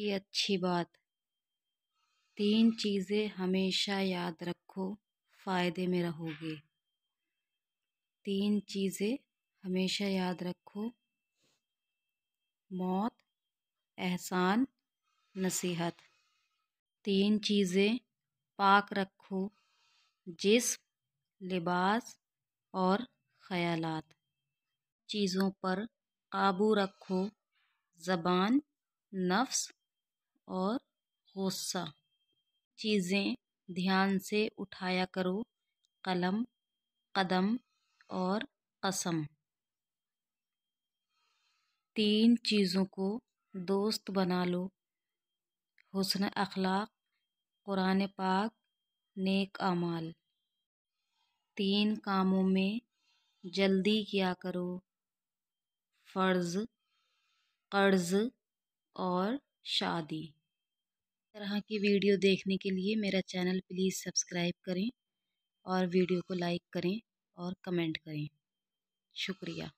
की अच्छी बात तीन चीज़ें हमेशा याद रखो फ़ायदे में रहोगे तीन चीज़ें हमेशा याद रखो मौत एहसान नसीहत तीन चीज़ें पाक रखो जिस्म लिबास और ख़यालात चीज़ों पर काबू रखो ज़बान नफ्स और गुस्सा चीज़ें ध्यान से उठाया करो कलम कदम और कसम तीन चीज़ों को दोस्त बना लो हुसन अखलाक कुरान पाक नेक अमाल तीन कामों में जल्दी किया करो फ़र्ज़ कर्ज़ और शादी तरह की वीडियो देखने के लिए मेरा चैनल प्लीज़ सब्सक्राइब करें और वीडियो को लाइक करें और कमेंट करें शुक्रिया